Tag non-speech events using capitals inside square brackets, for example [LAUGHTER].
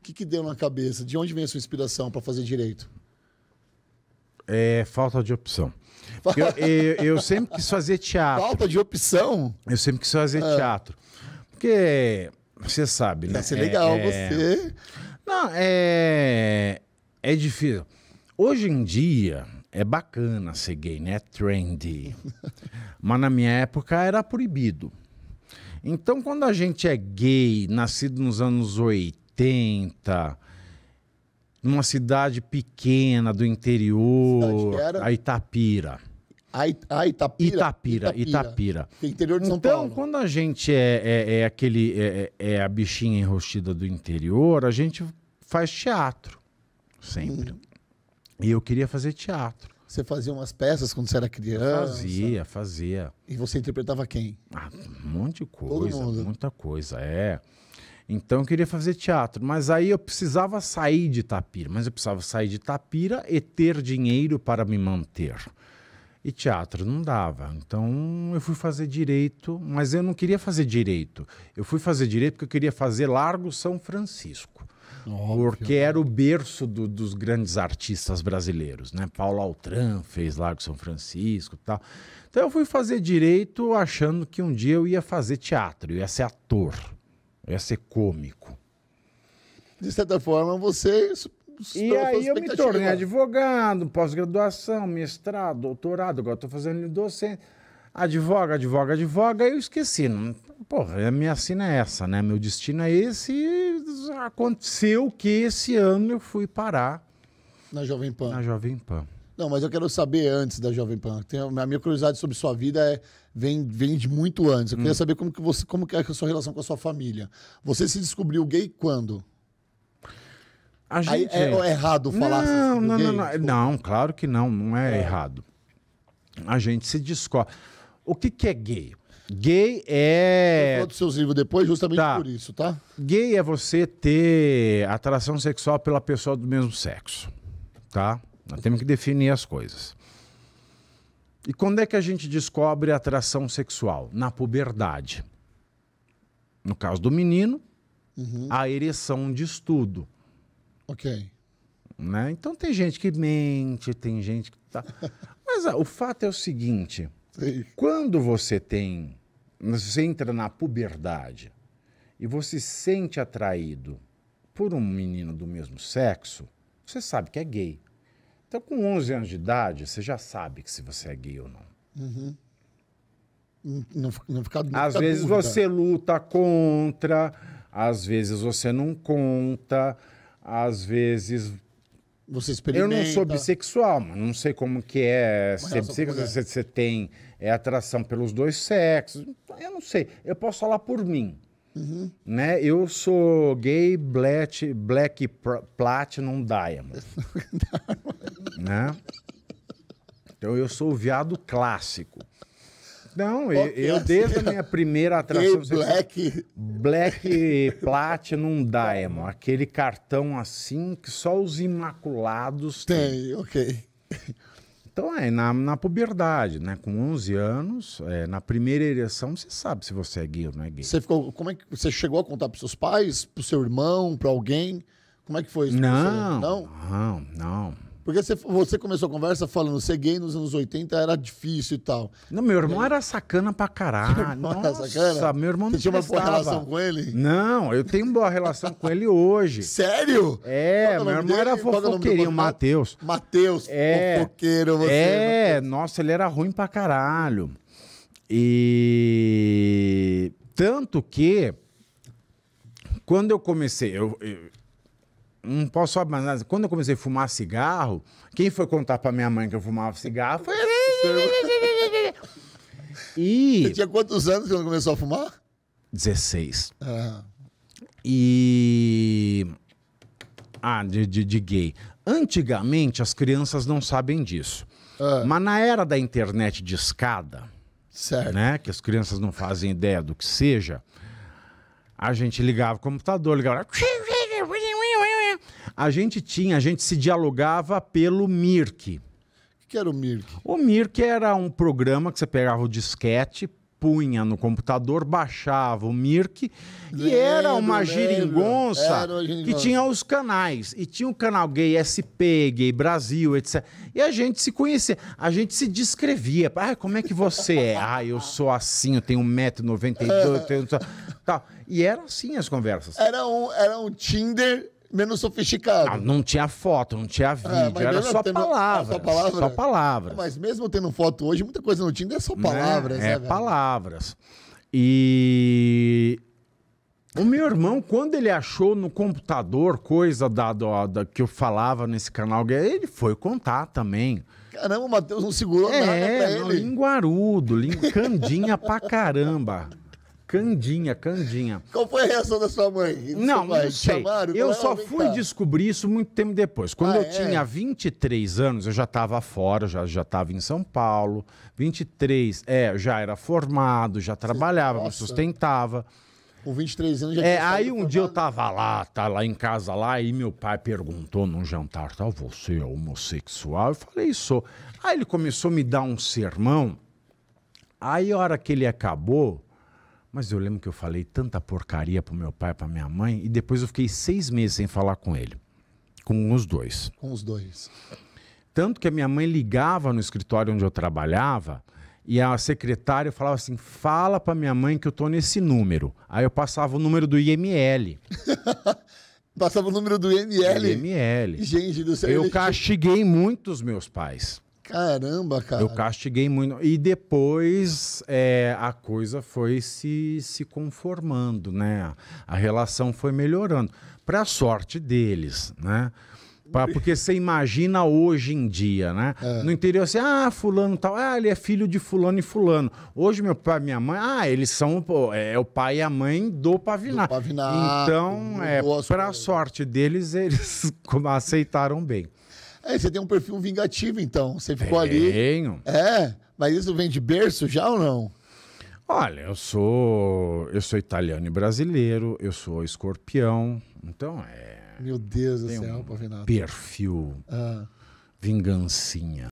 O que, que deu na cabeça? De onde vem a sua inspiração para fazer direito? É falta de opção. Eu, eu, eu, sempre quis fazer teatro. Falta de opção? Eu sempre quis fazer é. teatro. Porque você sabe, né? Vai ser é, legal é... você. Não, é. É difícil. Hoje em dia é bacana ser gay, né? É trendy. [LAUGHS] Mas na minha época era proibido. Então, quando a gente é gay, nascido nos anos 80, 80, numa cidade pequena do interior, a Itapira. A, It a Itapira? Itapira, Itapira. Itapira. Interior de São então, Paulo. quando a gente é, é, é aquele é, é, é a bichinha enrostida do interior, a gente faz teatro, sempre. Hum. E eu queria fazer teatro. Você fazia umas peças quando você era criança? Fazia, fazia. E você interpretava quem? Ah, um monte de coisa, muita coisa, é. Então eu queria fazer teatro, mas aí eu precisava sair de Tapira, mas eu precisava sair de Tapira e ter dinheiro para me manter. E teatro não dava. Então eu fui fazer direito, mas eu não queria fazer direito. Eu fui fazer direito porque eu queria fazer Largo São Francisco. Óbvio. Porque era o berço do, dos grandes artistas brasileiros, né? Paulo Altran fez Largo São Francisco e tal. Então eu fui fazer direito achando que um dia eu ia fazer teatro, eu ia ser ator ia é ser cômico. De certa forma, você. E aí eu me tornei advogado, pós-graduação, mestrado, doutorado, agora estou fazendo docente. Advoga, advoga, advoga, e eu esqueci. Porra, a minha assina é essa, né? Meu destino é esse. E aconteceu que esse ano eu fui parar. Na Jovem Pan. Na Jovem Pan. Não, mas eu quero saber antes da Jovem Pan. a minha curiosidade sobre sua vida é, vem, vem de muito antes. Eu hum. queria saber como que você, como que é a sua relação com a sua família. Você se descobriu gay quando? A gente... Aí, é, é, errado falar não, não, Não, não, não, claro que não, não é, é. errado. A gente se descobre. O que, que é gay? Gay é. Eu seus livros depois, justamente tá. por isso, tá? Gay é você ter atração sexual pela pessoa do mesmo sexo, tá? Nós temos que definir as coisas. E quando é que a gente descobre a atração sexual? Na puberdade. No caso do menino, uhum. a ereção de estudo. Ok. Né? Então tem gente que mente, tem gente que tá. [LAUGHS] Mas ah, o fato é o seguinte: Sim. quando você tem. Você entra na puberdade e você sente atraído por um menino do mesmo sexo, você sabe que é gay. Então, com 11 anos de idade, você já sabe que se você é gay ou não. Uhum. Não, não fica, não às vezes você luta contra, às vezes você não conta, às vezes você experimenta. Eu não sou bissexual, mas não sei como que é mas ser é bissexual, se você tem é atração pelos dois sexos. Eu não sei. Eu posso falar por mim. Uhum. Né? Eu sou gay, black, black platinum diamond. [LAUGHS] né? Então eu sou o viado clássico. Não, eu, eu desde a minha primeira [LAUGHS] atração. Black. Sabe? Black Platinum Diamond. Aquele cartão assim que só os imaculados têm. Tem, ok. Então é, na, na puberdade, né? Com 11 anos, é, na primeira ereção, você sabe se você é gay ou não é gay. Você ficou. Como é que. Você chegou a contar pros seus pais, pro seu irmão, pra alguém? Como é que foi isso? Não, não, não. não. Porque você, começou a conversa falando ser gay nos anos 80 era difícil e tal. Não, meu irmão é. era sacana pra caralho. Nossa, sacana? meu irmão não Você tinha uma boa relação com ele? Não, eu tenho boa relação com ele hoje. Sério? É, é meu irmão dele? era é fofoqueirinho, Matheus. Matheus, é, fofoqueiro. Você, é, Mateus. nossa, ele era ruim pra caralho. E... Tanto que... Quando eu comecei... eu não posso mais Quando eu comecei a fumar cigarro, quem foi contar para minha mãe que eu fumava cigarro foi. [LAUGHS] e... Você tinha quantos anos quando começou a fumar? 16. Ah. E. Ah, de, de, de, gay. Antigamente as crianças não sabem disso. Ah. Mas na era da internet de escada, certo. né? Que as crianças não fazem ideia do que seja, a gente ligava o computador, ligava a gente tinha, a gente se dialogava pelo Mirk. O que era o Mirk? O Mirk era um programa que você pegava o disquete, punha no computador, baixava o Mirk e era uma geringonça que tinha os canais. E tinha o canal Gay SP, Gay Brasil, etc. E a gente se conhecia, a gente se descrevia. Ah, como é que você é? [LAUGHS] Ah, eu sou assim, eu tenho 1,92m, tenho... Tal. E era assim as conversas. Era um, era um Tinder menos sofisticado. Não, não tinha foto, não tinha é, vídeo, é, era só tendo, palavras, só palavras. Só palavras. Mas mesmo tendo foto hoje, muita coisa no Tinder é só né? palavras. É, né, palavras. E o meu irmão, quando ele achou no computador coisa da, da, da, que eu falava nesse canal, ele foi contar também. Caramba, o Matheus não segurou é, nada pra ele. Linguarudo, candinha pra caramba. Candinha, Candinha. Qual foi a reação da sua mãe? Não, pai? não sei. Chamaram, eu só fui descobrir isso muito tempo depois. Quando ah, eu é? tinha 23 anos, eu já estava fora, já já estava em São Paulo. 23, é, já era formado, já trabalhava, Nossa. me sustentava. Com 23 anos já É, aí um formado. dia eu tava lá, tá lá em casa lá, e meu pai perguntou num jantar, tá, você é homossexual? Eu falei, sou. Aí ele começou a me dar um sermão. Aí a hora que ele acabou, mas eu lembro que eu falei tanta porcaria pro meu pai, pra minha mãe, e depois eu fiquei seis meses sem falar com ele. Com os dois. Com os dois. Tanto que a minha mãe ligava no escritório onde eu trabalhava e a secretária falava assim: fala pra minha mãe que eu tô nesse número. Aí eu passava o número do IML. [LAUGHS] passava o número do IML? IML. Gente do céu. Eu castiguei muito os meus pais. Caramba, cara. Eu castiguei muito. E depois é, a coisa foi se, se conformando, né? A relação foi melhorando. Para sorte deles, né? Pra, porque você imagina hoje em dia, né? É. No interior, assim, ah, fulano tal, ah, ele é filho de fulano e fulano. Hoje, meu pai e minha mãe, ah, eles são é, é, o pai e a mãe do Pavinar. Do Pavinar então, é, para sorte deles, eles [LAUGHS] aceitaram bem. É, você tem um perfil vingativo, então. Você ficou Tenho. ali. Tenho. É, mas isso vem de berço já ou não? Olha, eu sou eu sou italiano e brasileiro, eu sou escorpião, então é. Meu Deus do céu, um Perfil. Ah. Vingancinha.